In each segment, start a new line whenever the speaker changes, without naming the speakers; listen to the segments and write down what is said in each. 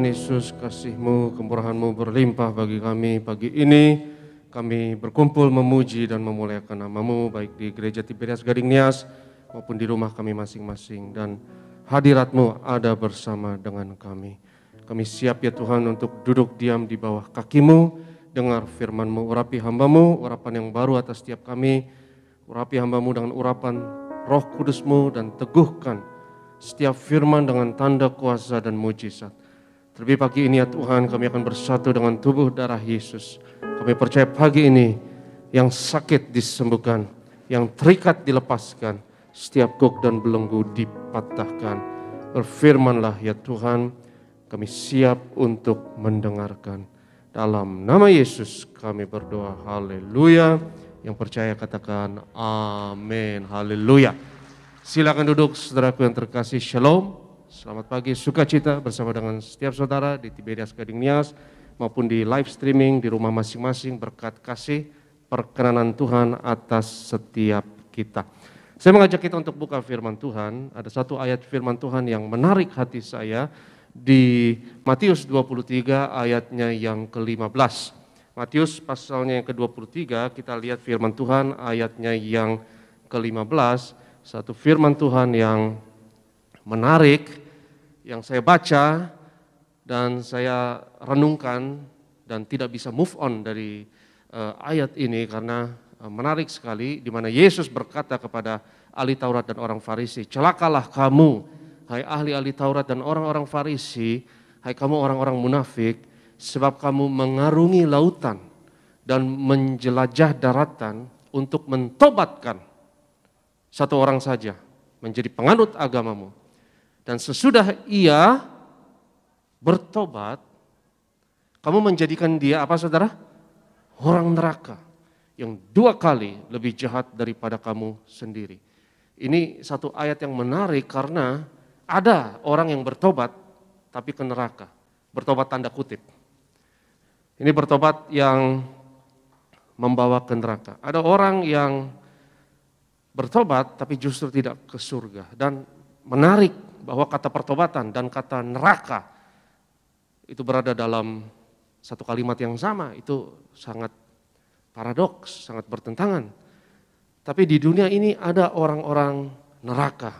Tuhan Yesus, kasih-Mu, kemurahan-Mu berlimpah bagi kami pagi ini. Kami berkumpul memuji dan memuliakan namamu baik di gereja Tiberias Gading Nias maupun di rumah kami masing-masing. Dan hadiratmu ada bersama dengan kami. Kami siap ya Tuhan untuk duduk diam di bawah kakimu, dengar firmanmu, urapi hambamu, urapan yang baru atas setiap kami, urapi hambamu dengan urapan roh kudusmu dan teguhkan setiap firman dengan tanda kuasa dan mujizat. Terlebih pagi ini ya Tuhan kami akan bersatu dengan tubuh darah Yesus. Kami percaya pagi ini yang sakit disembuhkan, yang terikat dilepaskan, setiap kuk dan belenggu dipatahkan. Berfirmanlah ya Tuhan, kami siap untuk mendengarkan. Dalam nama Yesus kami berdoa, haleluya. Yang percaya katakan amin, haleluya. Silakan duduk saudaraku yang terkasih, shalom. Selamat pagi, sukacita bersama dengan setiap saudara di Tiberias Gading Nias maupun di live streaming di rumah masing-masing berkat kasih perkenanan Tuhan atas setiap kita. Saya mengajak kita untuk buka firman Tuhan. Ada satu ayat firman Tuhan yang menarik hati saya di Matius 23 ayatnya yang ke-15. Matius pasalnya yang ke-23 kita lihat firman Tuhan ayatnya yang ke-15 satu firman Tuhan yang menarik yang saya baca dan saya renungkan dan tidak bisa move on dari uh, ayat ini karena uh, menarik sekali di mana Yesus berkata kepada ahli Taurat dan orang Farisi, "Celakalah kamu, hai ahli-ahli Taurat dan orang-orang Farisi, hai kamu orang-orang munafik, sebab kamu mengarungi lautan dan menjelajah daratan untuk mentobatkan satu orang saja menjadi penganut agamamu." Dan sesudah ia bertobat, kamu menjadikan dia apa saudara? Orang neraka yang dua kali lebih jahat daripada kamu sendiri. Ini satu ayat yang menarik karena ada orang yang bertobat tapi ke neraka. Bertobat tanda kutip. Ini bertobat yang membawa ke neraka. Ada orang yang bertobat tapi justru tidak ke surga dan menarik bahwa kata pertobatan dan kata neraka itu berada dalam satu kalimat yang sama, itu sangat paradoks, sangat bertentangan. Tapi di dunia ini ada orang-orang neraka.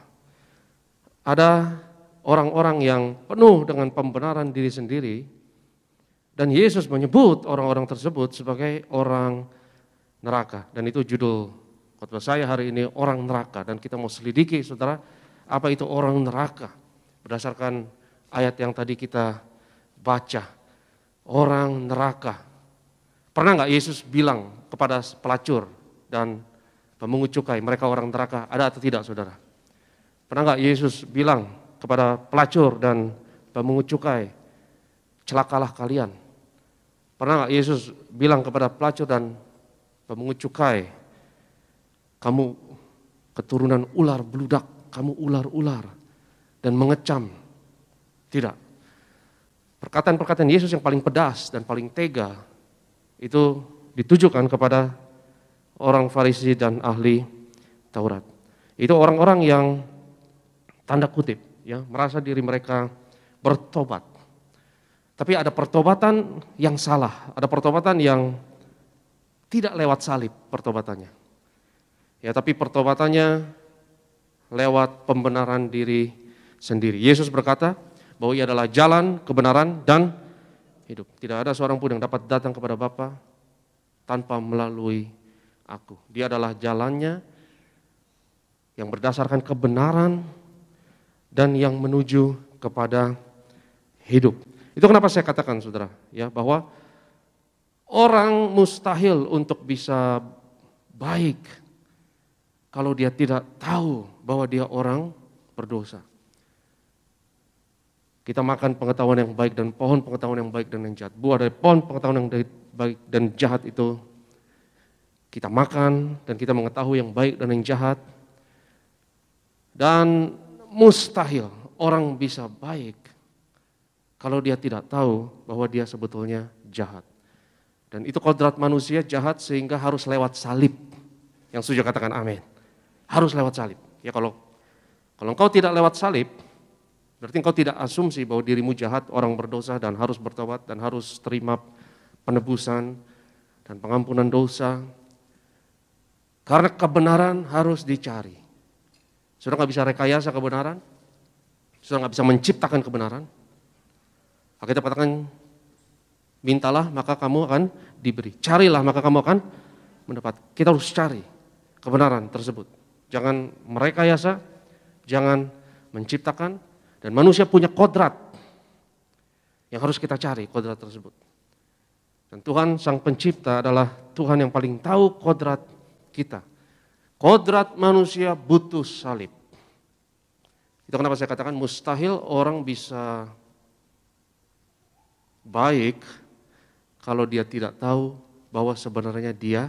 Ada orang-orang yang penuh dengan pembenaran diri sendiri dan Yesus menyebut orang-orang tersebut sebagai orang neraka dan itu judul khotbah saya hari ini orang neraka dan kita mau selidiki Saudara apa itu orang neraka. Berdasarkan ayat yang tadi kita baca, orang neraka. Pernah nggak Yesus bilang kepada pelacur dan pemungut cukai, mereka orang neraka, ada atau tidak saudara? Pernah nggak Yesus bilang kepada pelacur dan pemungut cukai, celakalah kalian. Pernah nggak Yesus bilang kepada pelacur dan pemungut cukai, kamu keturunan ular beludak, kamu ular-ular dan mengecam. Tidak. Perkataan-perkataan Yesus yang paling pedas dan paling tega itu ditujukan kepada orang Farisi dan ahli Taurat. Itu orang-orang yang tanda kutip ya, merasa diri mereka bertobat. Tapi ada pertobatan yang salah, ada pertobatan yang tidak lewat salib pertobatannya. Ya, tapi pertobatannya lewat pembenaran diri sendiri. Yesus berkata bahwa ia adalah jalan, kebenaran, dan hidup. Tidak ada seorang pun yang dapat datang kepada Bapa tanpa melalui aku. Dia adalah jalannya yang berdasarkan kebenaran dan yang menuju kepada hidup. Itu kenapa saya katakan saudara, ya bahwa orang mustahil untuk bisa baik kalau dia tidak tahu bahwa dia orang berdosa. Kita makan pengetahuan yang baik dan pohon pengetahuan yang baik dan yang jahat. Buah dari pohon pengetahuan yang baik dan jahat itu kita makan dan kita mengetahui yang baik dan yang jahat. Dan mustahil orang bisa baik kalau dia tidak tahu bahwa dia sebetulnya jahat. Dan itu kodrat manusia jahat sehingga harus lewat salib. Yang sudah katakan amin harus lewat salib. Ya kalau kalau engkau tidak lewat salib, berarti engkau tidak asumsi bahwa dirimu jahat, orang berdosa dan harus bertobat dan harus terima penebusan dan pengampunan dosa. Karena kebenaran harus dicari. Sudah nggak bisa rekayasa kebenaran, sudah nggak bisa menciptakan kebenaran. Kita katakan, mintalah maka kamu akan diberi, carilah maka kamu akan mendapat. Kita harus cari kebenaran tersebut jangan merekayasa, jangan menciptakan, dan manusia punya kodrat yang harus kita cari, kodrat tersebut. Dan Tuhan Sang Pencipta adalah Tuhan yang paling tahu kodrat kita. Kodrat manusia butuh salib. Itu kenapa saya katakan mustahil orang bisa baik kalau dia tidak tahu bahwa sebenarnya dia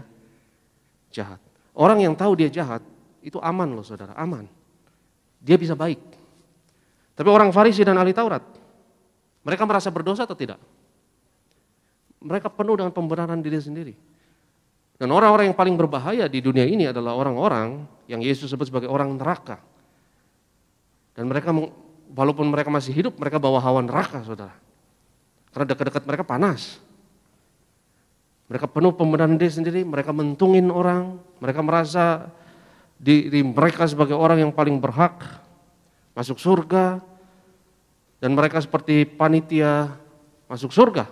jahat. Orang yang tahu dia jahat itu aman loh saudara, aman. Dia bisa baik. Tapi orang Farisi dan ahli Taurat, mereka merasa berdosa atau tidak? Mereka penuh dengan pembenaran diri sendiri. Dan orang-orang yang paling berbahaya di dunia ini adalah orang-orang yang Yesus sebut sebagai orang neraka. Dan mereka walaupun mereka masih hidup, mereka bawa hawa neraka, saudara. Karena dekat-dekat mereka panas. Mereka penuh pembenaran diri sendiri, mereka mentungin orang, mereka merasa diri mereka sebagai orang yang paling berhak masuk surga dan mereka seperti panitia masuk surga.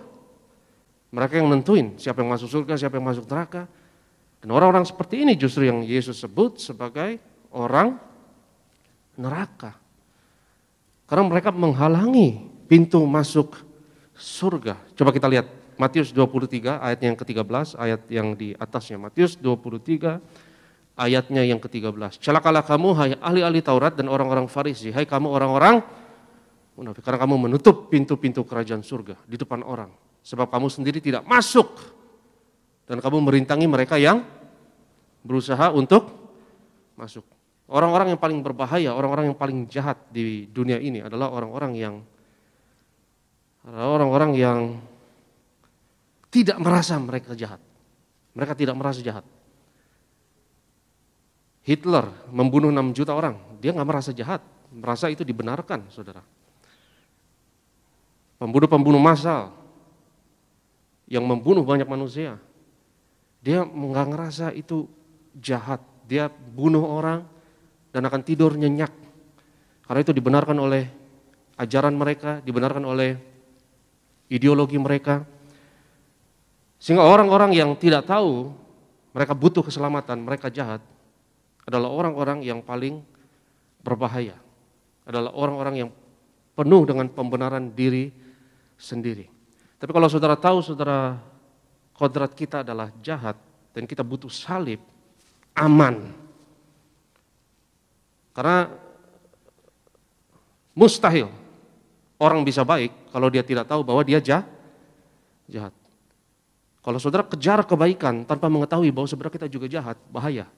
Mereka yang nentuin siapa yang masuk surga, siapa yang masuk neraka. Dan orang-orang seperti ini justru yang Yesus sebut sebagai orang neraka. Karena mereka menghalangi pintu masuk surga. Coba kita lihat Matius 23 ayat yang ke-13, ayat yang di atasnya. Matius 23 ayatnya yang ke-13. Celakalah kamu hai ahli-ahli Taurat dan orang-orang Farisi, hai kamu orang-orang munafik karena kamu menutup pintu-pintu kerajaan surga di depan orang sebab kamu sendiri tidak masuk dan kamu merintangi mereka yang berusaha untuk masuk. Orang-orang yang paling berbahaya, orang-orang yang paling jahat di dunia ini adalah orang-orang yang orang-orang yang tidak merasa mereka jahat. Mereka tidak merasa jahat. Hitler membunuh 6 juta orang, dia nggak merasa jahat, merasa itu dibenarkan, saudara. Pembunuh-pembunuh massal yang membunuh banyak manusia, dia nggak ngerasa itu jahat. Dia bunuh orang dan akan tidur nyenyak. Karena itu dibenarkan oleh ajaran mereka, dibenarkan oleh ideologi mereka. Sehingga orang-orang yang tidak tahu mereka butuh keselamatan, mereka jahat, adalah orang-orang yang paling berbahaya, adalah orang-orang yang penuh dengan pembenaran diri sendiri. Tapi kalau saudara tahu saudara kodrat kita adalah jahat dan kita butuh salib, aman. Karena mustahil orang bisa baik kalau dia tidak tahu bahwa dia jahat. Kalau saudara kejar kebaikan tanpa mengetahui bahwa sebenarnya kita juga jahat, bahaya.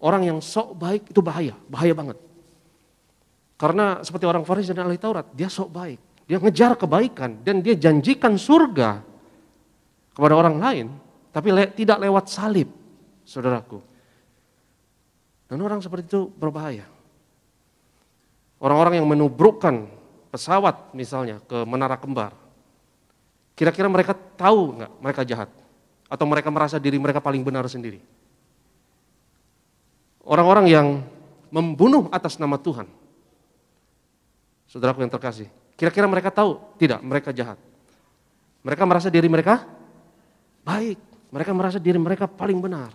Orang yang sok baik itu bahaya, bahaya banget. Karena seperti orang Farisi dan ahli Taurat, dia sok baik. Dia ngejar kebaikan dan dia janjikan surga kepada orang lain, tapi le tidak lewat salib, saudaraku. Dan orang seperti itu berbahaya. Orang-orang yang menubrukkan pesawat misalnya ke menara kembar, kira-kira mereka tahu nggak mereka jahat? Atau mereka merasa diri mereka paling benar sendiri? orang-orang yang membunuh atas nama Tuhan. Saudaraku yang terkasih, kira-kira mereka tahu? Tidak, mereka jahat. Mereka merasa diri mereka baik. Mereka merasa diri mereka paling benar.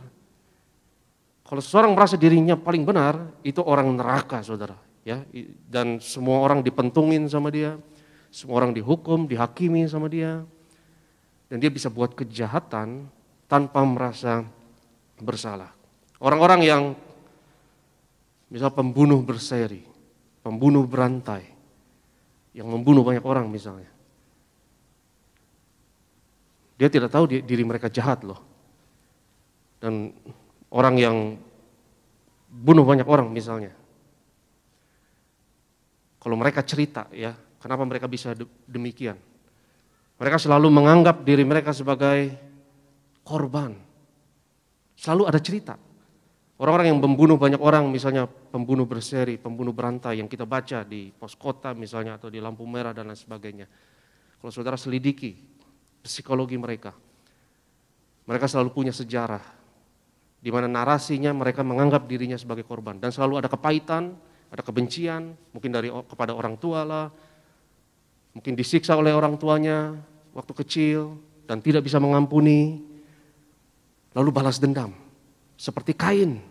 Kalau seseorang merasa dirinya paling benar, itu orang neraka, saudara. Ya, dan semua orang dipentungin sama dia, semua orang dihukum, dihakimi sama dia, dan dia bisa buat kejahatan tanpa merasa bersalah. Orang-orang yang Misal pembunuh berseri, pembunuh berantai, yang membunuh banyak orang misalnya. Dia tidak tahu diri mereka jahat loh. Dan orang yang bunuh banyak orang misalnya. Kalau mereka cerita ya, kenapa mereka bisa demikian? Mereka selalu menganggap diri mereka sebagai korban. Selalu ada cerita. Orang-orang yang membunuh banyak orang, misalnya pembunuh berseri, pembunuh berantai yang kita baca di pos kota misalnya atau di lampu merah dan lain sebagainya. Kalau saudara selidiki psikologi mereka, mereka selalu punya sejarah di mana narasinya mereka menganggap dirinya sebagai korban dan selalu ada kepahitan, ada kebencian, mungkin dari kepada orang tua lah, mungkin disiksa oleh orang tuanya waktu kecil dan tidak bisa mengampuni, lalu balas dendam seperti Kain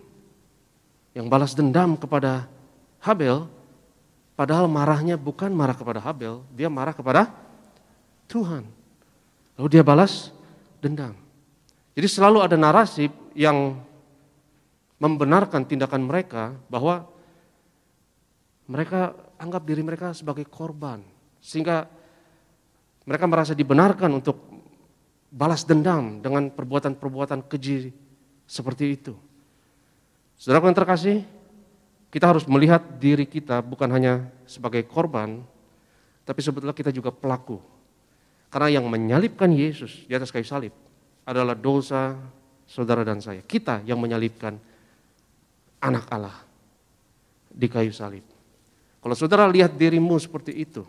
yang balas dendam kepada Habel, padahal marahnya bukan marah kepada Habel, dia marah kepada Tuhan. Lalu dia balas dendam. Jadi selalu ada narasi yang membenarkan tindakan mereka bahwa mereka anggap diri mereka sebagai korban sehingga mereka merasa dibenarkan untuk balas dendam dengan perbuatan-perbuatan keji seperti itu. Saudara yang terkasih, kita harus melihat diri kita bukan hanya sebagai korban, tapi sebetulnya kita juga pelaku. Karena yang menyalibkan Yesus di atas kayu salib adalah dosa saudara dan saya. Kita yang menyalibkan anak Allah di kayu salib. Kalau saudara lihat dirimu seperti itu,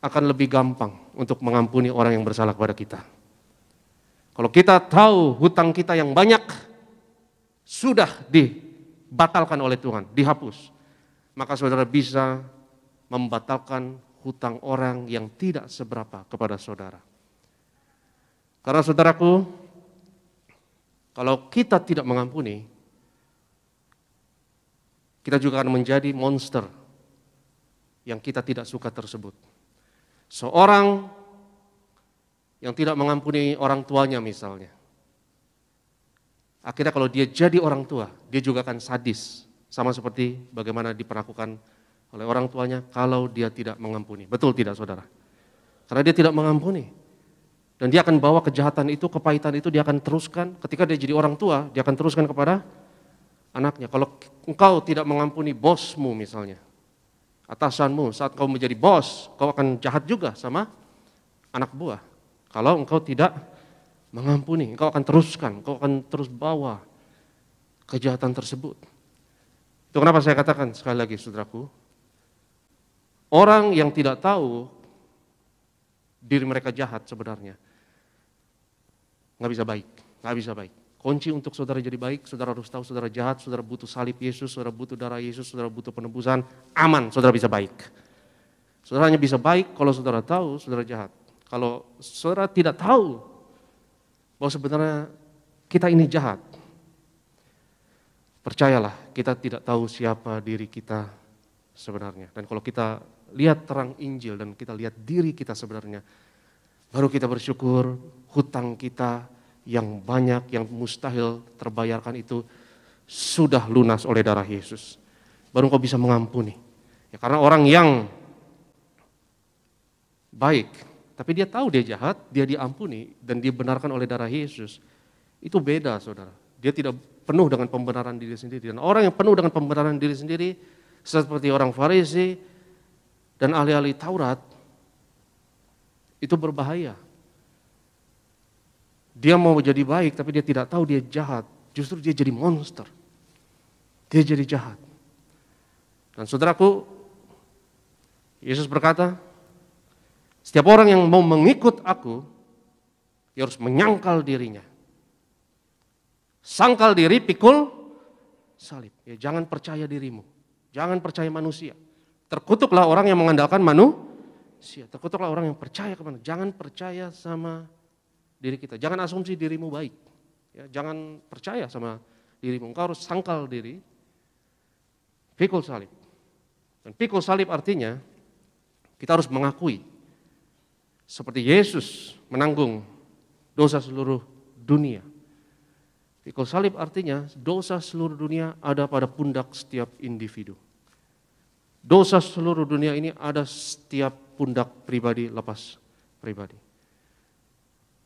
akan lebih gampang untuk mengampuni orang yang bersalah kepada kita. Kalau kita tahu hutang kita yang banyak sudah dibatalkan oleh Tuhan, dihapus, maka saudara bisa membatalkan hutang orang yang tidak seberapa kepada saudara. Karena saudaraku, kalau kita tidak mengampuni, kita juga akan menjadi monster yang kita tidak suka tersebut. Seorang yang tidak mengampuni orang tuanya misalnya. Akhirnya kalau dia jadi orang tua, dia juga akan sadis. Sama seperti bagaimana diperlakukan oleh orang tuanya kalau dia tidak mengampuni. Betul tidak saudara? Karena dia tidak mengampuni. Dan dia akan bawa kejahatan itu, kepahitan itu dia akan teruskan. Ketika dia jadi orang tua, dia akan teruskan kepada anaknya. Kalau engkau tidak mengampuni bosmu misalnya, atasanmu, saat kau menjadi bos, kau akan jahat juga sama anak buah. Kalau engkau tidak mengampuni, engkau akan teruskan, engkau akan terus bawa kejahatan tersebut. Itu kenapa saya katakan sekali lagi saudaraku, orang yang tidak tahu diri mereka jahat sebenarnya, nggak bisa baik, nggak bisa baik. Kunci untuk saudara jadi baik, saudara harus tahu saudara jahat, saudara butuh salib Yesus, saudara butuh darah Yesus, saudara butuh penebusan, aman, saudara bisa baik. Saudaranya bisa baik kalau saudara tahu saudara jahat. Kalau saudara tidak tahu bahwa sebenarnya kita ini jahat, percayalah kita tidak tahu siapa diri kita sebenarnya. Dan kalau kita lihat terang Injil dan kita lihat diri kita sebenarnya, baru kita bersyukur hutang kita yang banyak, yang mustahil terbayarkan itu sudah lunas oleh darah Yesus. Baru kau bisa mengampuni. Ya, karena orang yang baik tapi dia tahu dia jahat, dia diampuni dan dibenarkan oleh darah Yesus. Itu beda saudara. Dia tidak penuh dengan pembenaran diri sendiri. Dan orang yang penuh dengan pembenaran diri sendiri seperti orang Farisi dan ahli-ahli Taurat itu berbahaya. Dia mau menjadi baik tapi dia tidak tahu dia jahat. Justru dia jadi monster. Dia jadi jahat. Dan saudaraku, Yesus berkata, setiap orang yang mau mengikut aku, dia harus menyangkal dirinya. Sangkal diri, pikul salib. Ya, jangan percaya dirimu. Jangan percaya manusia. Terkutuklah orang yang mengandalkan manusia. Terkutuklah orang yang percaya kepada Jangan percaya sama diri kita. Jangan asumsi dirimu baik. Ya, jangan percaya sama dirimu. Engkau harus sangkal diri. Pikul salib. Dan pikul salib artinya kita harus mengakui seperti Yesus menanggung dosa seluruh dunia. Pikul salib artinya dosa seluruh dunia ada pada pundak setiap individu. Dosa seluruh dunia ini ada setiap pundak pribadi lepas pribadi.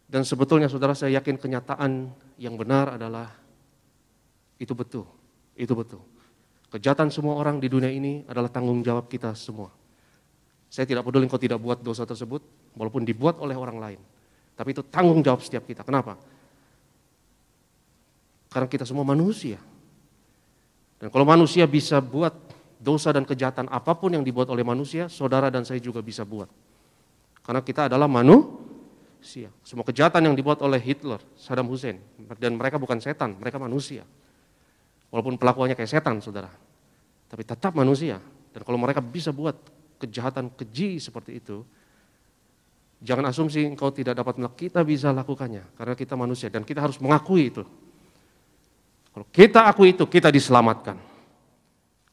Dan sebetulnya saudara saya yakin kenyataan yang benar adalah itu betul, itu betul. Kejahatan semua orang di dunia ini adalah tanggung jawab kita semua. Saya tidak peduli engkau tidak buat dosa tersebut, walaupun dibuat oleh orang lain. Tapi itu tanggung jawab setiap kita. Kenapa? Karena kita semua manusia. Dan kalau manusia bisa buat dosa dan kejahatan apapun yang dibuat oleh manusia, saudara dan saya juga bisa buat. Karena kita adalah manusia. Semua kejahatan yang dibuat oleh Hitler, Saddam Hussein, dan mereka bukan setan, mereka manusia. Walaupun pelakunya kayak setan, saudara. Tapi tetap manusia. Dan kalau mereka bisa buat kejahatan keji seperti itu, jangan asumsi engkau tidak dapat melakukan. Kita bisa lakukannya karena kita manusia dan kita harus mengakui itu. Kalau kita akui itu, kita diselamatkan.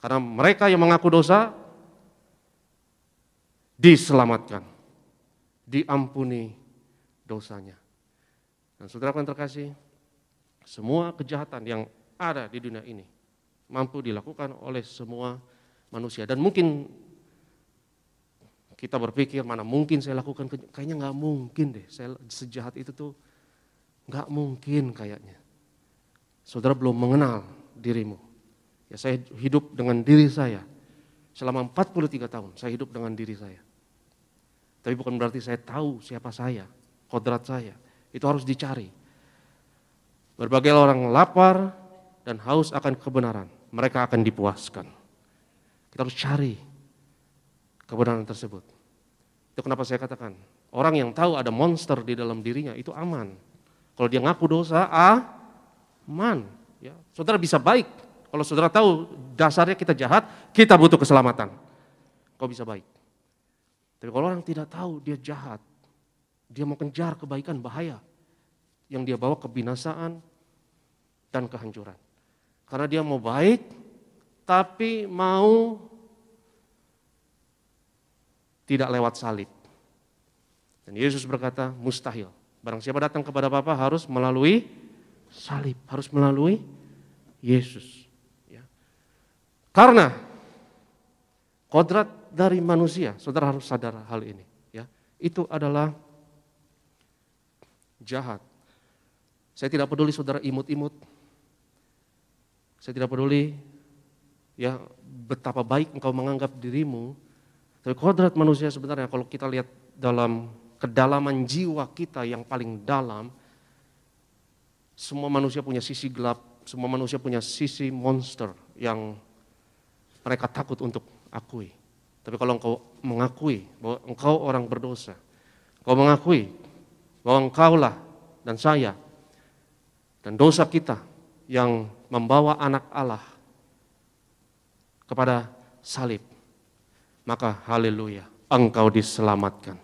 Karena mereka yang mengaku dosa diselamatkan, diampuni dosanya. Dan saudara yang terkasih, semua kejahatan yang ada di dunia ini mampu dilakukan oleh semua manusia dan mungkin kita berpikir mana mungkin saya lakukan kayaknya nggak mungkin deh saya sejahat itu tuh nggak mungkin kayaknya saudara belum mengenal dirimu ya saya hidup dengan diri saya selama 43 tahun saya hidup dengan diri saya tapi bukan berarti saya tahu siapa saya kodrat saya itu harus dicari berbagai orang lapar dan haus akan kebenaran mereka akan dipuaskan kita harus cari kebenaran tersebut. Itu kenapa saya katakan, orang yang tahu ada monster di dalam dirinya itu aman. Kalau dia ngaku dosa, aman. Ya, saudara bisa baik. Kalau saudara tahu dasarnya kita jahat, kita butuh keselamatan. Kau bisa baik. Tapi kalau orang tidak tahu dia jahat, dia mau kejar kebaikan bahaya yang dia bawa kebinasaan dan kehancuran. Karena dia mau baik, tapi mau tidak lewat salib. Dan Yesus berkata, mustahil. Barang siapa datang kepada Bapa harus melalui salib, harus melalui Yesus. Ya. Karena kodrat dari manusia, saudara harus sadar hal ini. Ya. Itu adalah jahat. Saya tidak peduli saudara imut-imut. Saya tidak peduli ya betapa baik engkau menganggap dirimu tapi kodrat manusia sebenarnya kalau kita lihat dalam kedalaman jiwa kita yang paling dalam, semua manusia punya sisi gelap, semua manusia punya sisi monster yang mereka takut untuk akui. Tapi kalau engkau mengakui bahwa engkau orang berdosa, engkau mengakui bahwa engkaulah dan saya dan dosa kita yang membawa anak Allah kepada salib maka haleluya, engkau diselamatkan.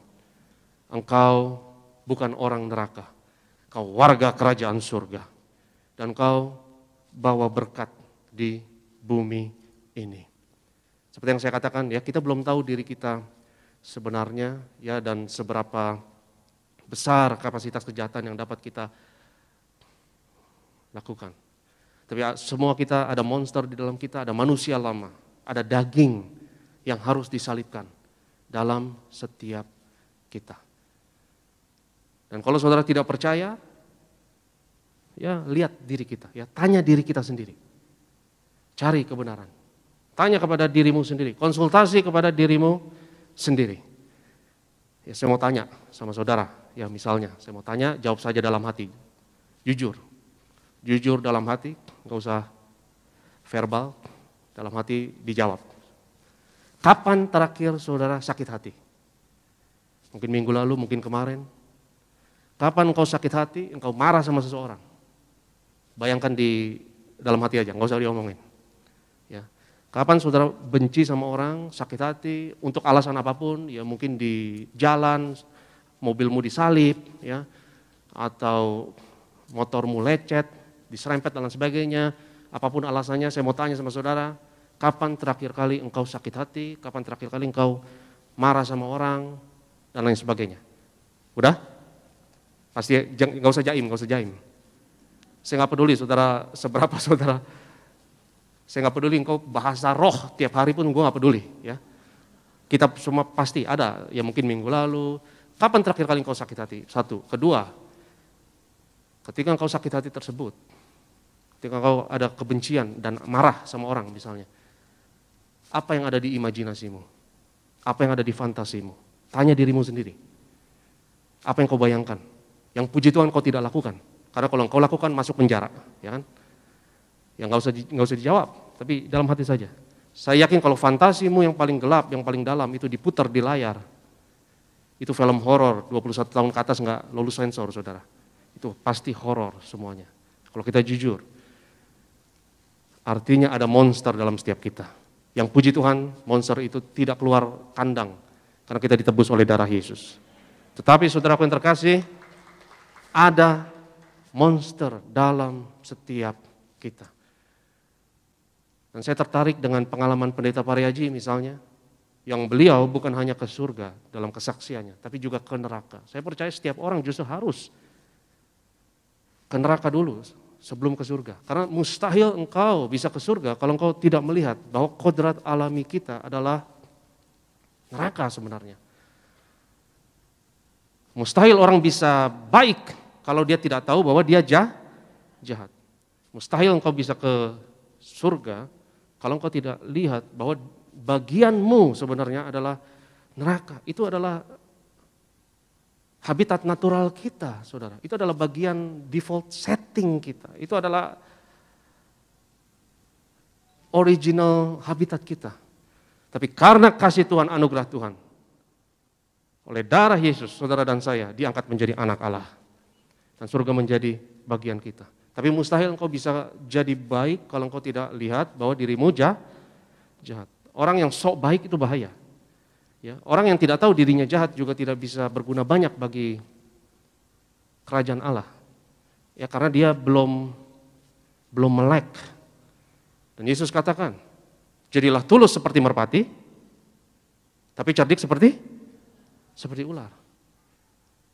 Engkau bukan orang neraka, kau warga kerajaan surga. Dan kau bawa berkat di bumi ini. Seperti yang saya katakan ya, kita belum tahu diri kita sebenarnya ya dan seberapa besar kapasitas kejahatan yang dapat kita lakukan. Tapi ya, semua kita ada monster di dalam kita, ada manusia lama, ada daging yang harus disalibkan dalam setiap kita. Dan kalau saudara tidak percaya, ya lihat diri kita, ya tanya diri kita sendiri. Cari kebenaran. Tanya kepada dirimu sendiri, konsultasi kepada dirimu sendiri. Ya, saya mau tanya sama saudara, ya misalnya, saya mau tanya, jawab saja dalam hati. Jujur. Jujur dalam hati, enggak usah verbal, dalam hati dijawab. Kapan terakhir saudara sakit hati? Mungkin minggu lalu, mungkin kemarin. Kapan engkau sakit hati, engkau marah sama seseorang? Bayangkan di dalam hati aja, nggak usah diomongin. Ya. Kapan saudara benci sama orang, sakit hati, untuk alasan apapun, ya mungkin di jalan, mobilmu disalib, ya, atau motormu lecet, diserempet dan lain sebagainya, apapun alasannya, saya mau tanya sama saudara, kapan terakhir kali engkau sakit hati, kapan terakhir kali engkau marah sama orang, dan lain sebagainya. Udah? Pasti enggak usah jaim, enggak usah jaim. Saya nggak peduli saudara seberapa saudara. Saya nggak peduli engkau bahasa roh tiap hari pun gue nggak peduli ya. Kita semua pasti ada, ya mungkin minggu lalu. Kapan terakhir kali engkau sakit hati? Satu. Kedua, ketika engkau sakit hati tersebut, ketika engkau ada kebencian dan marah sama orang misalnya, apa yang ada di imajinasimu? Apa yang ada di fantasimu? Tanya dirimu sendiri. Apa yang kau bayangkan? Yang puji Tuhan kau tidak lakukan. Karena kalau kau lakukan masuk penjara, ya kan? Ya nggak usah nggak usah dijawab, tapi dalam hati saja. Saya yakin kalau fantasimu yang paling gelap, yang paling dalam itu diputar di layar. Itu film horor 21 tahun ke atas nggak lulus sensor, saudara. Itu pasti horor semuanya. Kalau kita jujur, artinya ada monster dalam setiap kita. Yang puji Tuhan, monster itu tidak keluar kandang karena kita ditebus oleh darah Yesus. Tetapi Saudara yang terkasih, ada monster dalam setiap kita. Dan saya tertarik dengan pengalaman pendeta Pariaji misalnya, yang beliau bukan hanya ke surga dalam kesaksiannya, tapi juga ke neraka. Saya percaya setiap orang justru harus ke neraka dulu sebelum ke surga. Karena mustahil engkau bisa ke surga kalau engkau tidak melihat bahwa kodrat alami kita adalah neraka sebenarnya. Mustahil orang bisa baik kalau dia tidak tahu bahwa dia jah, jahat. Mustahil engkau bisa ke surga kalau engkau tidak lihat bahwa bagianmu sebenarnya adalah neraka. Itu adalah habitat natural kita, saudara. Itu adalah bagian default setting kita. Itu adalah original habitat kita. Tapi karena kasih Tuhan, anugerah Tuhan, oleh darah Yesus, saudara dan saya, diangkat menjadi anak Allah. Dan surga menjadi bagian kita. Tapi mustahil engkau bisa jadi baik kalau engkau tidak lihat bahwa dirimu jahat. Orang yang sok baik itu bahaya. Ya, orang yang tidak tahu dirinya jahat juga tidak bisa berguna banyak bagi kerajaan Allah. Ya karena dia belum belum melek. Dan Yesus katakan, jadilah tulus seperti merpati, tapi cerdik seperti seperti ular.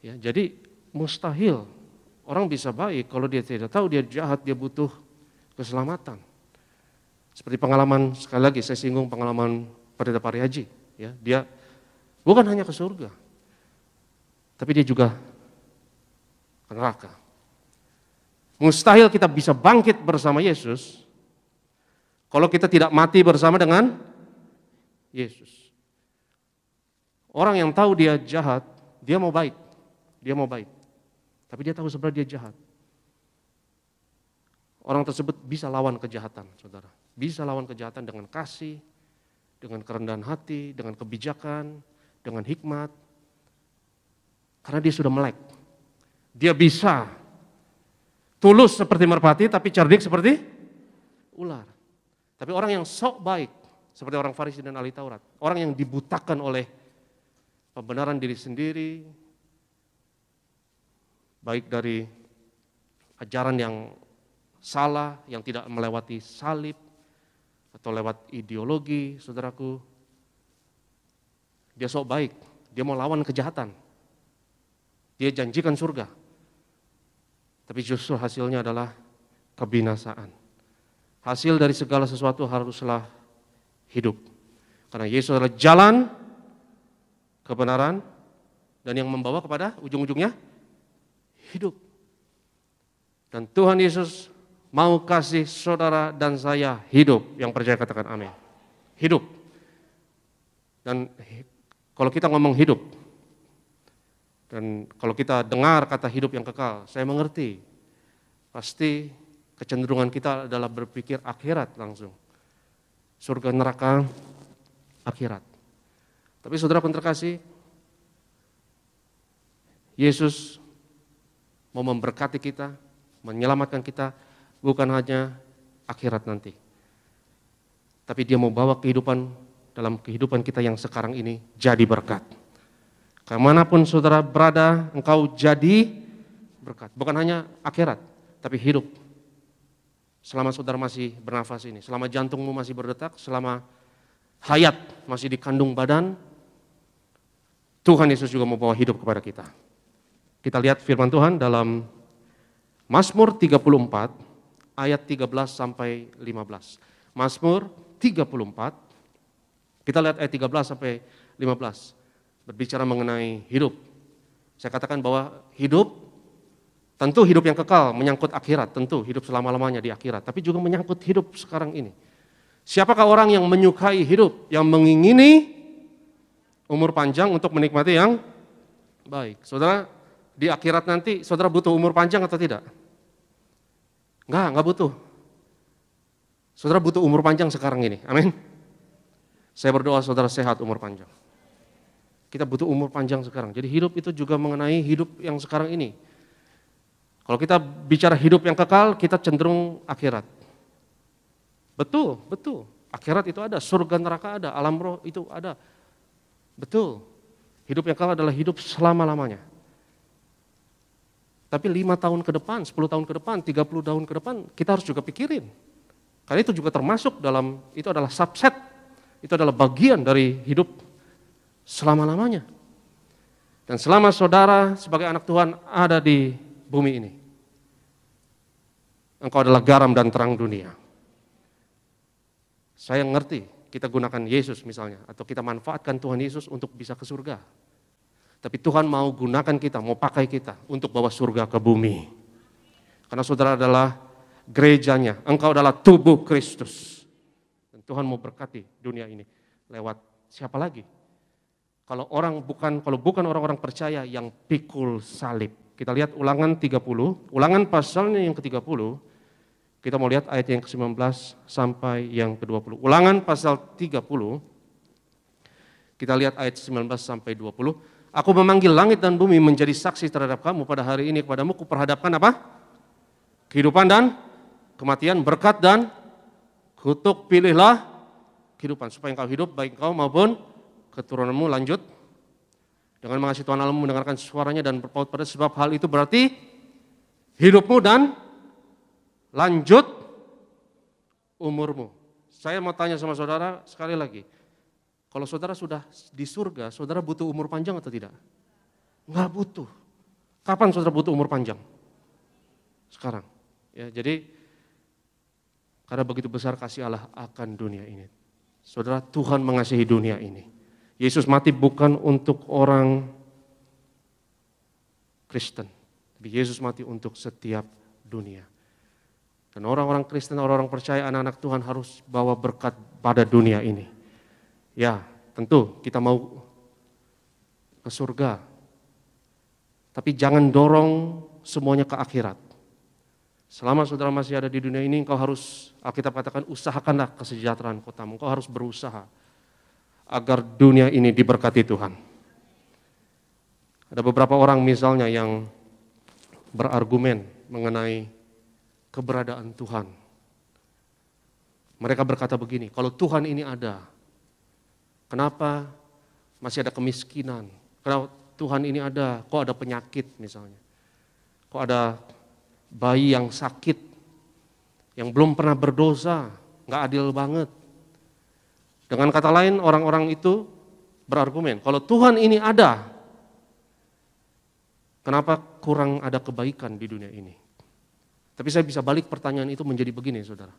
Ya, jadi mustahil orang bisa baik kalau dia tidak tahu dia jahat, dia butuh keselamatan. Seperti pengalaman sekali lagi saya singgung pengalaman pada Pak Haji ya dia bukan hanya ke surga tapi dia juga ke neraka mustahil kita bisa bangkit bersama Yesus kalau kita tidak mati bersama dengan Yesus orang yang tahu dia jahat dia mau baik dia mau baik tapi dia tahu sebenarnya dia jahat orang tersebut bisa lawan kejahatan saudara bisa lawan kejahatan dengan kasih dengan kerendahan hati, dengan kebijakan, dengan hikmat. Karena dia sudah melek. Dia bisa tulus seperti merpati tapi cerdik seperti ular. Tapi orang yang sok baik seperti orang Farisi dan ahli Taurat, orang yang dibutakan oleh pembenaran diri sendiri baik dari ajaran yang salah, yang tidak melewati salib, atau lewat ideologi, saudaraku. Dia sok baik, dia mau lawan kejahatan. Dia janjikan surga. Tapi justru hasilnya adalah kebinasaan. Hasil dari segala sesuatu haruslah hidup. Karena Yesus adalah jalan kebenaran dan yang membawa kepada ujung-ujungnya hidup. Dan Tuhan Yesus mau kasih saudara dan saya hidup. Yang percaya katakan amin. Hidup. Dan kalau kita ngomong hidup, dan kalau kita dengar kata hidup yang kekal, saya mengerti. Pasti kecenderungan kita adalah berpikir akhirat langsung. Surga neraka akhirat. Tapi saudara pun terkasih, Yesus mau memberkati kita, menyelamatkan kita bukan hanya akhirat nanti. Tapi dia mau bawa kehidupan dalam kehidupan kita yang sekarang ini jadi berkat. Kemanapun saudara berada, engkau jadi berkat. Bukan hanya akhirat, tapi hidup. Selama saudara masih bernafas ini, selama jantungmu masih berdetak, selama hayat masih dikandung badan, Tuhan Yesus juga mau bawa hidup kepada kita. Kita lihat firman Tuhan dalam Mazmur 34 ayat 13 sampai 15. Mazmur 34, kita lihat ayat 13 sampai 15, berbicara mengenai hidup. Saya katakan bahwa hidup, tentu hidup yang kekal, menyangkut akhirat, tentu hidup selama-lamanya di akhirat, tapi juga menyangkut hidup sekarang ini. Siapakah orang yang menyukai hidup, yang mengingini umur panjang untuk menikmati yang baik? Saudara, di akhirat nanti saudara butuh umur panjang atau tidak? Enggak, enggak butuh. Saudara butuh umur panjang sekarang ini, amin. Saya berdoa saudara sehat umur panjang. Kita butuh umur panjang sekarang. Jadi hidup itu juga mengenai hidup yang sekarang ini. Kalau kita bicara hidup yang kekal, kita cenderung akhirat. Betul, betul. Akhirat itu ada, surga neraka ada, alam roh itu ada. Betul. Hidup yang kekal adalah hidup selama-lamanya. Tapi lima tahun ke depan, 10 tahun ke depan, 30 tahun ke depan, kita harus juga pikirin. Karena itu juga termasuk dalam, itu adalah subset, itu adalah bagian dari hidup selama-lamanya. Dan selama saudara sebagai anak Tuhan ada di bumi ini, engkau adalah garam dan terang dunia. Saya ngerti kita gunakan Yesus misalnya, atau kita manfaatkan Tuhan Yesus untuk bisa ke surga. Tapi Tuhan mau gunakan kita, mau pakai kita untuk bawa surga ke bumi. Karena saudara adalah gerejanya, engkau adalah tubuh Kristus. Dan Tuhan mau berkati dunia ini lewat siapa lagi? Kalau orang bukan kalau bukan orang-orang percaya yang pikul salib. Kita lihat ulangan 30, ulangan pasalnya yang ke-30. Kita mau lihat ayat yang ke-19 sampai yang ke-20. Ulangan pasal 30. Kita lihat ayat 19 sampai 20. Aku memanggil langit dan bumi menjadi saksi terhadap kamu pada hari ini kepadamu kuperhadapkan apa? Kehidupan dan kematian, berkat dan kutuk pilihlah kehidupan supaya engkau hidup baik engkau maupun keturunanmu lanjut dengan mengasihi Tuhan Allahmu mendengarkan suaranya dan berpaut pada sebab hal itu berarti hidupmu dan lanjut umurmu. Saya mau tanya sama saudara sekali lagi, kalau saudara sudah di surga, saudara butuh umur panjang atau tidak? Enggak butuh. Kapan saudara butuh umur panjang? Sekarang. Ya, jadi karena begitu besar kasih Allah akan dunia ini. Saudara, Tuhan mengasihi dunia ini. Yesus mati bukan untuk orang Kristen, tapi Yesus mati untuk setiap dunia. Dan orang-orang Kristen, orang-orang percaya anak-anak Tuhan harus bawa berkat pada dunia ini. Ya, tentu kita mau ke surga. Tapi jangan dorong semuanya ke akhirat. Selama saudara masih ada di dunia ini, engkau harus, kita katakan, usahakanlah kesejahteraan kotamu. Engkau harus berusaha agar dunia ini diberkati Tuhan. Ada beberapa orang misalnya yang berargumen mengenai keberadaan Tuhan. Mereka berkata begini, kalau Tuhan ini ada, Kenapa masih ada kemiskinan? Kenapa Tuhan ini ada? Kok ada penyakit misalnya? Kok ada bayi yang sakit, yang belum pernah berdosa, nggak adil banget. Dengan kata lain, orang-orang itu berargumen, kalau Tuhan ini ada, kenapa kurang ada kebaikan di dunia ini? Tapi saya bisa balik pertanyaan itu menjadi begini, saudara.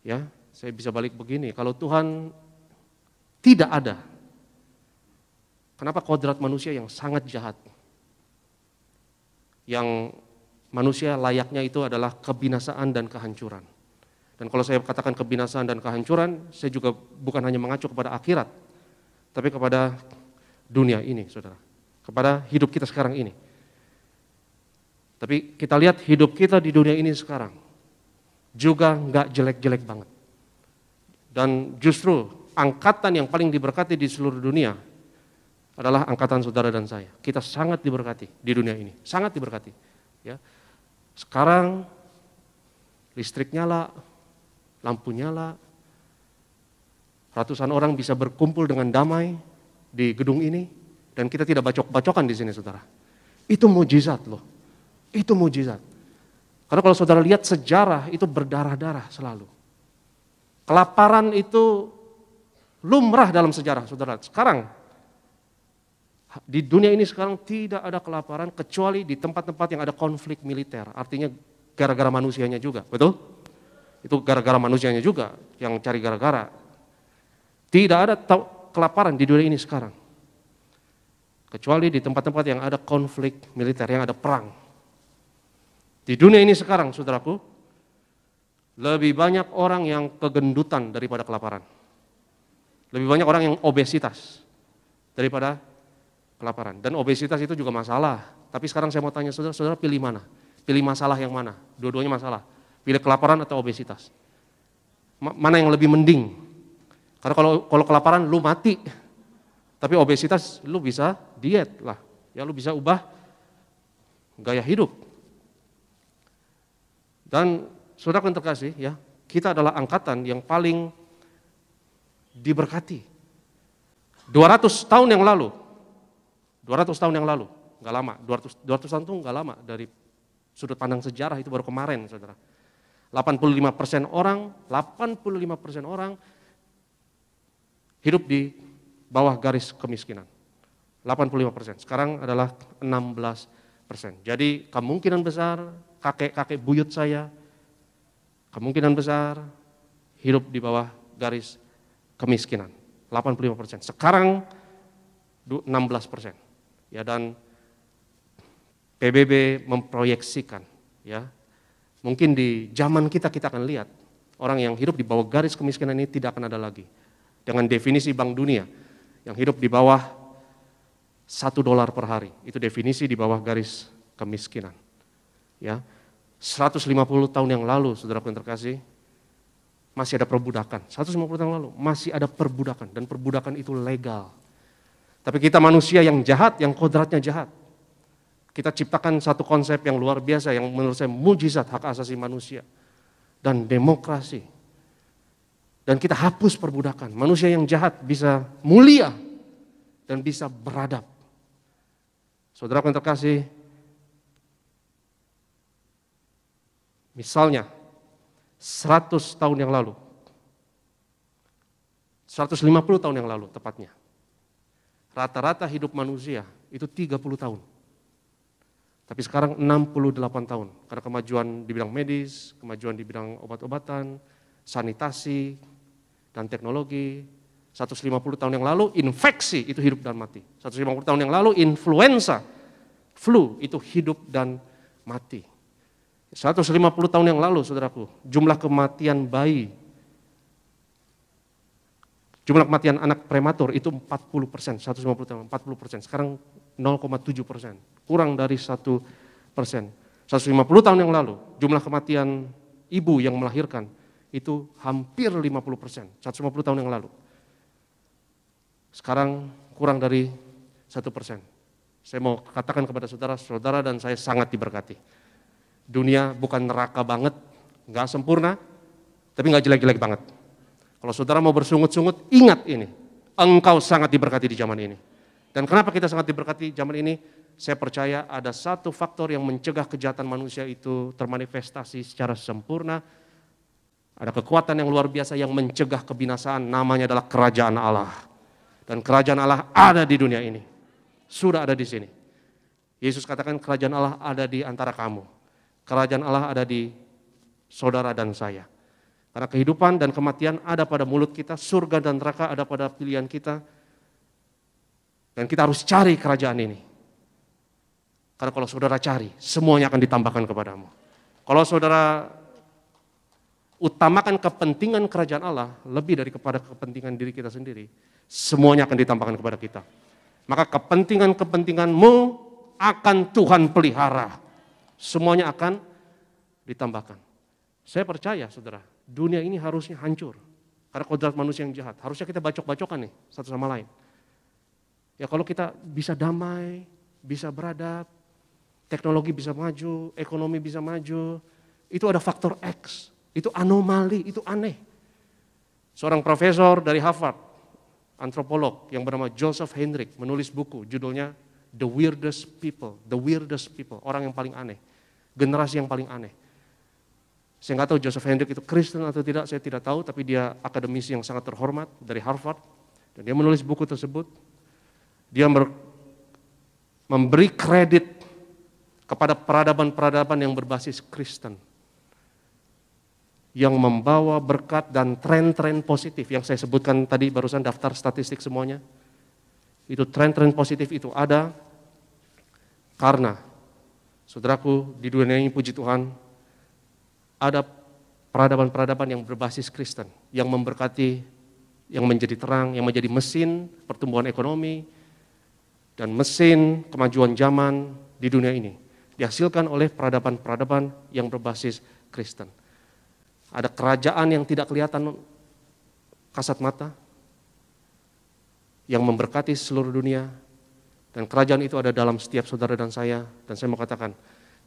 Ya, saya bisa balik begini. Kalau Tuhan tidak ada. Kenapa kodrat manusia yang sangat jahat? Yang manusia layaknya itu adalah kebinasaan dan kehancuran. Dan kalau saya katakan kebinasaan dan kehancuran, saya juga bukan hanya mengacu kepada akhirat, tapi kepada dunia ini, saudara. Kepada hidup kita sekarang ini. Tapi kita lihat hidup kita di dunia ini sekarang juga nggak jelek-jelek banget. Dan justru angkatan yang paling diberkati di seluruh dunia adalah angkatan saudara dan saya. Kita sangat diberkati di dunia ini, sangat diberkati. Ya. Sekarang listrik nyala, lampu nyala, ratusan orang bisa berkumpul dengan damai di gedung ini dan kita tidak bacok-bacokan di sini saudara. Itu mujizat loh. Itu mujizat. Karena kalau saudara lihat sejarah itu berdarah-darah selalu. Kelaparan itu lumrah dalam sejarah saudara. Sekarang di dunia ini sekarang tidak ada kelaparan kecuali di tempat-tempat yang ada konflik militer. Artinya gara-gara manusianya juga, betul? Itu gara-gara manusianya juga yang cari gara-gara. Tidak ada kelaparan di dunia ini sekarang. Kecuali di tempat-tempat yang ada konflik militer, yang ada perang. Di dunia ini sekarang, saudaraku, lebih banyak orang yang kegendutan daripada kelaparan. Lebih banyak orang yang obesitas daripada kelaparan. Dan obesitas itu juga masalah. Tapi sekarang saya mau tanya saudara, saudara pilih mana? Pilih masalah yang mana? Dua-duanya masalah. Pilih kelaparan atau obesitas? Mana yang lebih mending? Karena kalau kalau kelaparan lu mati. Tapi obesitas lu bisa diet lah. Ya lu bisa ubah gaya hidup. Dan saudara yang terkasih ya, kita adalah angkatan yang paling diberkati. 200 tahun yang lalu, 200 tahun yang lalu, nggak lama, 200, 200 tahun itu nggak lama dari sudut pandang sejarah itu baru kemarin, saudara. 85 persen orang, 85 persen orang hidup di bawah garis kemiskinan. 85 persen. Sekarang adalah 16 persen. Jadi kemungkinan besar kakek-kakek buyut saya, kemungkinan besar hidup di bawah garis kemiskinan, 85 persen. Sekarang 16 persen. Ya, dan PBB memproyeksikan, ya, mungkin di zaman kita kita akan lihat orang yang hidup di bawah garis kemiskinan ini tidak akan ada lagi. Dengan definisi Bank Dunia, yang hidup di bawah satu dolar per hari, itu definisi di bawah garis kemiskinan. Ya, 150 tahun yang lalu, saudara yang terkasih, masih ada perbudakan. 150 tahun lalu masih ada perbudakan dan perbudakan itu legal. Tapi kita manusia yang jahat, yang kodratnya jahat. Kita ciptakan satu konsep yang luar biasa yang menurut saya mujizat hak asasi manusia dan demokrasi. Dan kita hapus perbudakan. Manusia yang jahat bisa mulia dan bisa beradab. Saudara yang terkasih, misalnya 100 tahun yang lalu. 150 tahun yang lalu tepatnya. Rata-rata hidup manusia itu 30 tahun. Tapi sekarang 68 tahun karena kemajuan di bidang medis, kemajuan di bidang obat-obatan, sanitasi, dan teknologi. 150 tahun yang lalu infeksi itu hidup dan mati. 150 tahun yang lalu influenza, flu itu hidup dan mati. 150 tahun yang lalu, saudaraku, jumlah kematian bayi, jumlah kematian anak prematur itu 40 persen, 150 tahun, 40 persen. Sekarang 0,7 persen, kurang dari 1 persen. 150 tahun yang lalu, jumlah kematian ibu yang melahirkan itu hampir 50 persen, 150 tahun yang lalu. Sekarang kurang dari 1 persen. Saya mau katakan kepada saudara, saudara dan saya sangat diberkati dunia bukan neraka banget, nggak sempurna, tapi nggak jelek-jelek banget. Kalau saudara mau bersungut-sungut, ingat ini. Engkau sangat diberkati di zaman ini. Dan kenapa kita sangat diberkati di zaman ini? Saya percaya ada satu faktor yang mencegah kejahatan manusia itu termanifestasi secara sempurna. Ada kekuatan yang luar biasa yang mencegah kebinasaan, namanya adalah kerajaan Allah. Dan kerajaan Allah ada di dunia ini. Sudah ada di sini. Yesus katakan kerajaan Allah ada di antara kamu kerajaan Allah ada di saudara dan saya. Karena kehidupan dan kematian ada pada mulut kita, surga dan neraka ada pada pilihan kita. Dan kita harus cari kerajaan ini. Karena kalau saudara cari, semuanya akan ditambahkan kepadamu. Kalau saudara utamakan kepentingan kerajaan Allah lebih dari kepada kepentingan diri kita sendiri, semuanya akan ditambahkan kepada kita. Maka kepentingan-kepentinganmu akan Tuhan pelihara. Semuanya akan ditambahkan. Saya percaya saudara, dunia ini harusnya hancur. Karena kodrat manusia yang jahat. Harusnya kita bacok-bacokan nih satu sama lain. Ya kalau kita bisa damai, bisa beradab, teknologi bisa maju, ekonomi bisa maju, itu ada faktor X. Itu anomali, itu aneh. Seorang profesor dari Harvard, antropolog yang bernama Joseph Hendrick menulis buku judulnya the weirdest people, the weirdest people, orang yang paling aneh, generasi yang paling aneh. Saya nggak tahu Joseph Hendrick itu Kristen atau tidak, saya tidak tahu, tapi dia akademisi yang sangat terhormat dari Harvard, dan dia menulis buku tersebut. Dia memberi kredit kepada peradaban-peradaban yang berbasis Kristen, yang membawa berkat dan tren-tren positif yang saya sebutkan tadi barusan daftar statistik semuanya, itu tren-tren positif itu ada karena, saudaraku, di dunia ini puji Tuhan, ada peradaban-peradaban yang berbasis Kristen, yang memberkati, yang menjadi terang, yang menjadi mesin pertumbuhan ekonomi, dan mesin kemajuan zaman di dunia ini. Dihasilkan oleh peradaban-peradaban yang berbasis Kristen. Ada kerajaan yang tidak kelihatan kasat mata, yang memberkati seluruh dunia, dan kerajaan itu ada dalam setiap saudara dan saya. Dan saya mau katakan,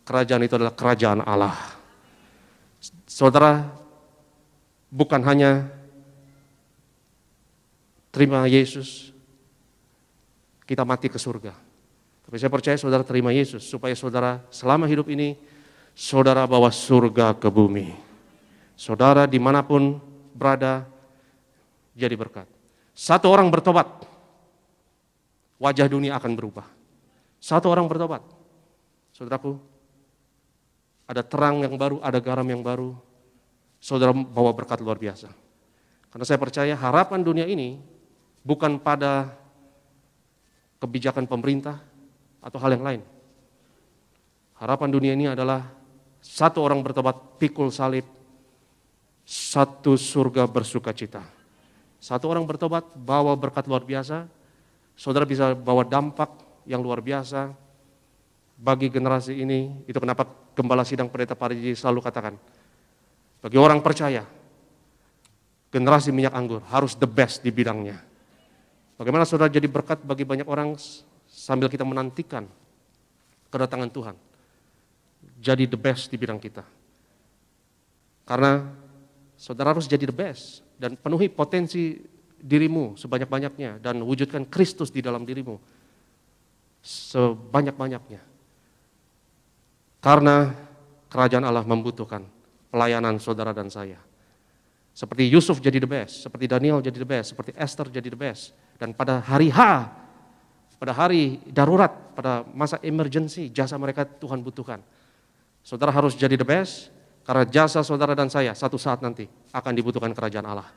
kerajaan itu adalah kerajaan Allah. Saudara, bukan hanya terima Yesus, kita mati ke surga. Tapi saya percaya saudara terima Yesus, supaya saudara selama hidup ini, saudara bawa surga ke bumi. Saudara dimanapun berada, jadi berkat. Satu orang bertobat, wajah dunia akan berubah. Satu orang bertobat, saudaraku, ada terang yang baru, ada garam yang baru, saudara bawa berkat luar biasa. Karena saya percaya harapan dunia ini bukan pada kebijakan pemerintah atau hal yang lain. Harapan dunia ini adalah satu orang bertobat pikul salib, satu surga bersuka cita. Satu orang bertobat bawa berkat luar biasa, saudara bisa bawa dampak yang luar biasa bagi generasi ini. Itu kenapa Gembala Sidang Pendeta Pariji selalu katakan, bagi orang percaya, generasi minyak anggur harus the best di bidangnya. Bagaimana saudara jadi berkat bagi banyak orang sambil kita menantikan kedatangan Tuhan. Jadi the best di bidang kita. Karena saudara harus jadi the best dan penuhi potensi dirimu sebanyak-banyaknya dan wujudkan Kristus di dalam dirimu sebanyak-banyaknya. Karena kerajaan Allah membutuhkan pelayanan saudara dan saya. Seperti Yusuf jadi the best, seperti Daniel jadi the best, seperti Esther jadi the best. Dan pada hari H, pada hari darurat, pada masa emergency, jasa mereka Tuhan butuhkan. Saudara harus jadi the best, karena jasa saudara dan saya satu saat nanti akan dibutuhkan kerajaan Allah.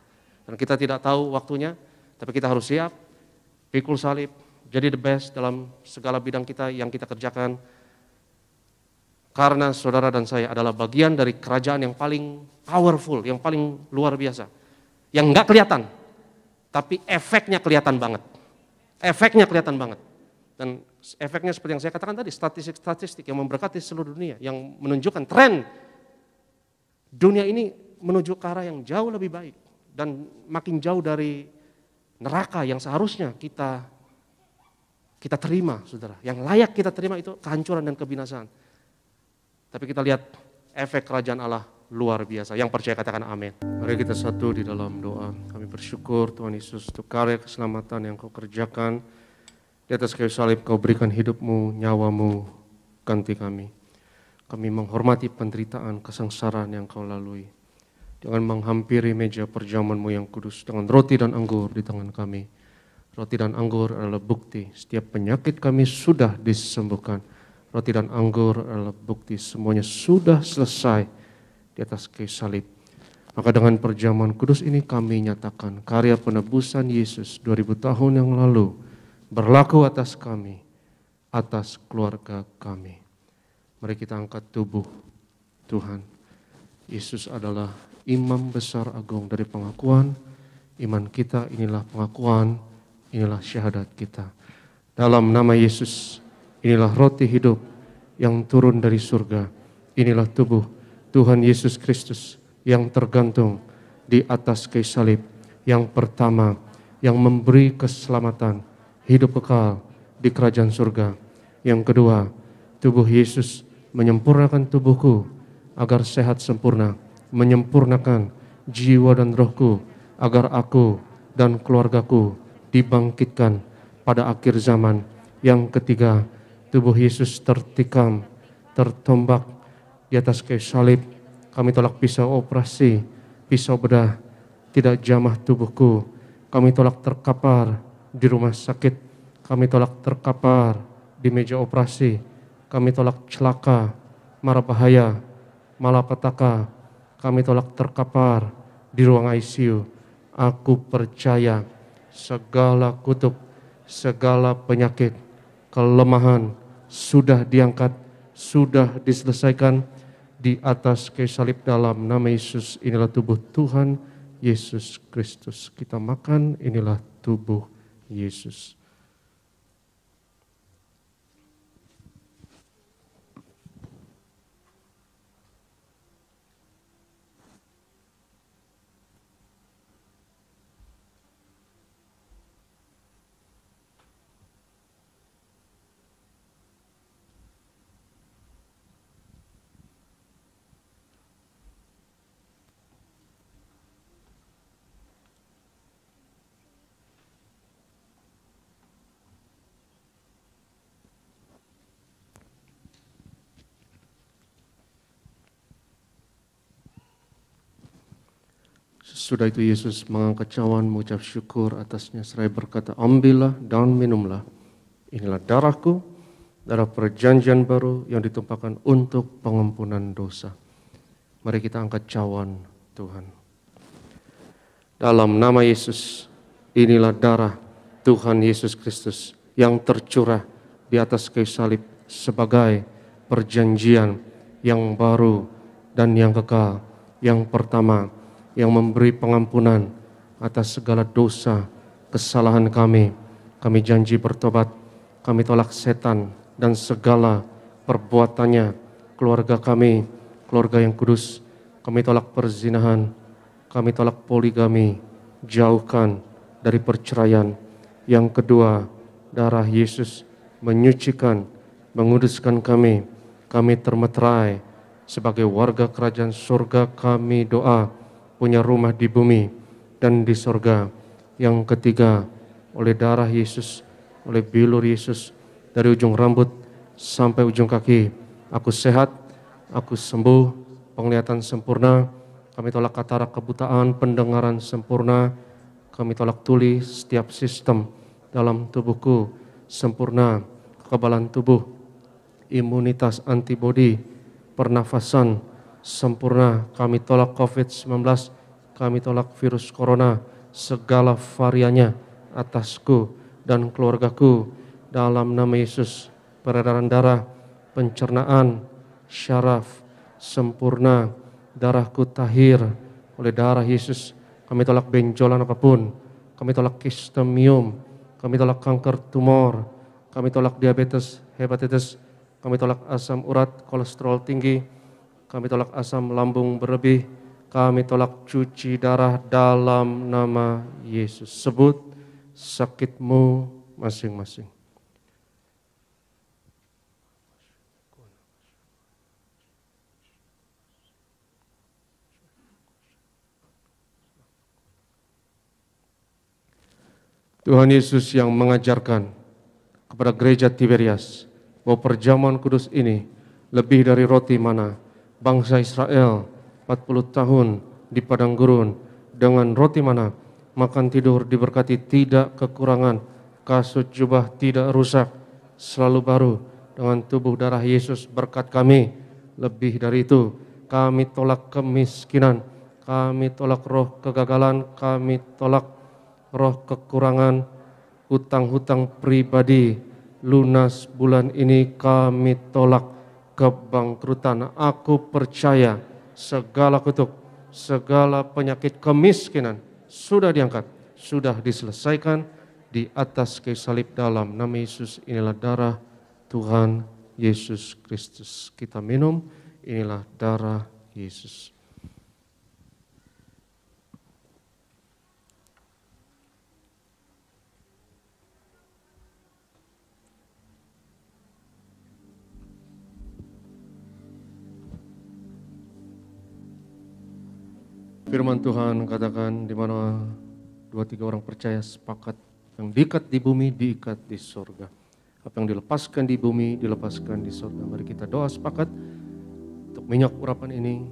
Dan kita tidak tahu waktunya, tapi kita harus siap, pikul salib, jadi the best dalam segala bidang kita yang kita kerjakan. Karena saudara dan saya adalah bagian dari kerajaan yang paling powerful, yang paling luar biasa. Yang nggak kelihatan, tapi efeknya kelihatan banget. Efeknya kelihatan banget. Dan efeknya seperti yang saya katakan tadi, statistik-statistik yang memberkati seluruh dunia, yang menunjukkan tren dunia ini menuju ke arah yang jauh lebih baik dan makin jauh dari neraka yang seharusnya kita kita terima, saudara. Yang layak kita terima itu kehancuran dan kebinasaan. Tapi kita lihat efek kerajaan Allah luar biasa. Yang percaya katakan amin. Mari kita satu di dalam doa. Kami bersyukur Tuhan Yesus untuk karya keselamatan yang kau kerjakan. Di atas kayu salib kau berikan hidupmu, nyawamu, ganti kami. Kami menghormati penderitaan, kesengsaraan yang kau lalui. Jangan menghampiri meja perjamuanmu yang kudus dengan roti dan anggur di tangan kami. Roti dan anggur adalah bukti setiap penyakit kami sudah disembuhkan. Roti dan anggur adalah bukti semuanya sudah selesai di atas kayu salib. Maka dengan perjamuan kudus ini kami nyatakan karya penebusan Yesus 2000 tahun yang lalu berlaku atas kami, atas keluarga kami. Mari kita angkat tubuh Tuhan. Yesus adalah imam besar agung dari pengakuan iman kita, inilah pengakuan, inilah syahadat kita. Dalam nama Yesus, inilah roti hidup yang turun dari surga. Inilah tubuh Tuhan Yesus Kristus yang tergantung di atas kayu salib yang pertama yang memberi keselamatan hidup kekal di kerajaan surga. Yang kedua, tubuh Yesus menyempurnakan tubuhku agar sehat sempurna menyempurnakan jiwa dan rohku agar aku dan keluargaku dibangkitkan pada akhir zaman. Yang ketiga, tubuh Yesus tertikam, tertombak di atas kayu salib. Kami tolak pisau operasi, pisau bedah, tidak jamah tubuhku. Kami tolak terkapar di rumah sakit. Kami tolak terkapar di meja operasi. Kami tolak celaka, marah bahaya, malapetaka, kami tolak terkapar di ruang ICU. Aku percaya segala kutub, segala penyakit, kelemahan sudah diangkat, sudah diselesaikan di atas kayu salib dalam nama Yesus. Inilah tubuh Tuhan Yesus Kristus. Kita makan, inilah tubuh Yesus. Sudah itu Yesus mengangkat cawan, mengucap syukur atasnya serai berkata, ambillah dan minumlah. Inilah darahku, darah perjanjian baru yang ditumpahkan untuk pengampunan dosa. Mari kita angkat cawan Tuhan. Dalam nama Yesus, inilah darah Tuhan Yesus Kristus yang tercurah di atas kayu salib sebagai perjanjian yang baru dan yang kekal, yang pertama yang memberi pengampunan atas segala dosa, kesalahan kami. Kami janji bertobat, kami tolak setan dan segala perbuatannya, keluarga kami, keluarga yang kudus. Kami tolak perzinahan, kami tolak poligami, jauhkan dari perceraian. Yang kedua, darah Yesus menyucikan, menguduskan kami. Kami termeterai sebagai warga kerajaan surga kami doa punya rumah di bumi dan di sorga. Yang ketiga, oleh darah Yesus, oleh bilur Yesus, dari ujung rambut sampai ujung kaki. Aku sehat, aku sembuh, penglihatan sempurna, kami tolak katarak kebutaan, pendengaran sempurna, kami tolak tuli setiap sistem dalam tubuhku sempurna, kekebalan tubuh, imunitas antibodi, pernafasan, sempurna. Kami tolak COVID-19, kami tolak virus corona, segala variannya atasku dan keluargaku dalam nama Yesus. Peredaran darah, pencernaan, syaraf, sempurna, darahku tahir oleh darah Yesus. Kami tolak benjolan apapun, kami tolak kistemium, kami tolak kanker tumor, kami tolak diabetes, hepatitis, kami tolak asam urat, kolesterol tinggi, kami tolak asam lambung berlebih, kami tolak cuci darah dalam nama Yesus. Sebut sakitmu masing-masing. Tuhan Yesus yang mengajarkan kepada gereja Tiberias bahwa perjamuan kudus ini lebih dari roti mana, bangsa Israel 40 tahun di padang gurun dengan roti mana makan tidur diberkati tidak kekurangan kasut jubah tidak rusak selalu baru dengan tubuh darah Yesus berkat kami lebih dari itu kami tolak kemiskinan kami tolak roh kegagalan kami tolak roh kekurangan hutang-hutang pribadi lunas bulan ini kami tolak kebangkrutan. Aku percaya segala kutuk, segala penyakit kemiskinan sudah diangkat, sudah diselesaikan di atas kayu salib dalam nama Yesus. Inilah darah Tuhan Yesus Kristus. Kita minum, inilah darah Yesus. Firman Tuhan katakan di mana dua tiga orang percaya sepakat yang diikat di bumi diikat di sorga. Apa yang dilepaskan di bumi dilepaskan di sorga. Mari kita doa sepakat untuk minyak urapan ini.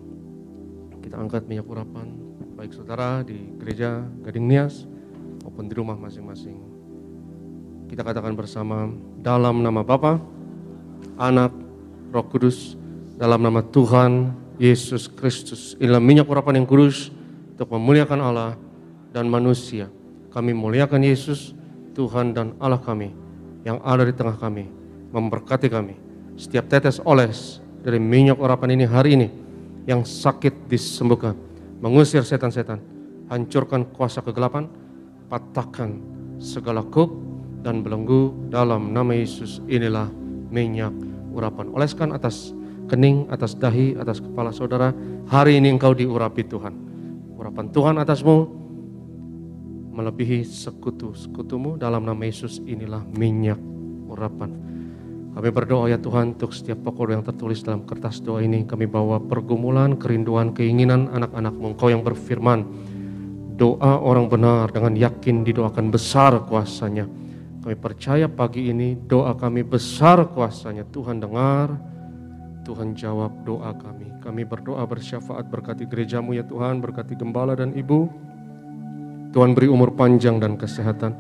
Kita angkat minyak urapan baik saudara di gereja Gading Nias maupun di rumah masing-masing. Kita katakan bersama dalam nama Bapa, Anak, Roh Kudus, dalam nama Tuhan Yesus Kristus. Inilah minyak urapan yang kudus untuk memuliakan Allah dan manusia. Kami muliakan Yesus, Tuhan dan Allah kami yang ada di tengah kami, memberkati kami. Setiap tetes oles dari minyak urapan ini hari ini yang sakit disembuhkan, mengusir setan-setan, hancurkan kuasa kegelapan, patahkan segala kuk dan belenggu dalam nama Yesus. Inilah minyak urapan. Oleskan atas kening, atas dahi, atas kepala saudara. Hari ini engkau diurapi Tuhan. Urapan Tuhan atasmu melebihi sekutu-sekutumu dalam nama Yesus inilah minyak urapan. Kami berdoa ya Tuhan untuk setiap pokok yang tertulis dalam kertas doa ini. Kami bawa pergumulan, kerinduan, keinginan anak-anakmu. Engkau yang berfirman, doa orang benar dengan yakin didoakan besar kuasanya. Kami percaya pagi ini doa kami besar kuasanya. Tuhan dengar, Tuhan jawab doa kami. Kami berdoa bersyafaat berkati gerejamu ya Tuhan, berkati gembala dan ibu. Tuhan beri umur panjang dan kesehatan.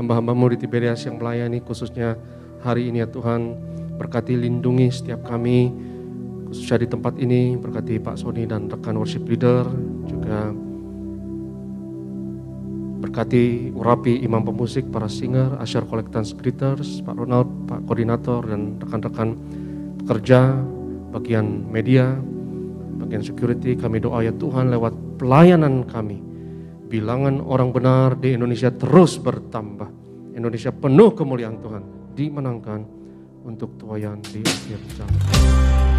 Hamba-hambamu di Tiberias yang melayani khususnya hari ini ya Tuhan. Berkati lindungi setiap kami, khususnya di tempat ini. Berkati Pak Sony dan rekan worship leader, juga Berkati urapi imam pemusik, para singer, asyar kolektan, greeters, Pak Ronald, Pak Koordinator, dan rekan-rekan pekerja, bagian media, bagian security, kami doa ya Tuhan lewat pelayanan kami. Bilangan orang benar di Indonesia terus bertambah. Indonesia penuh kemuliaan Tuhan dimenangkan untuk tuayan di akhir zaman.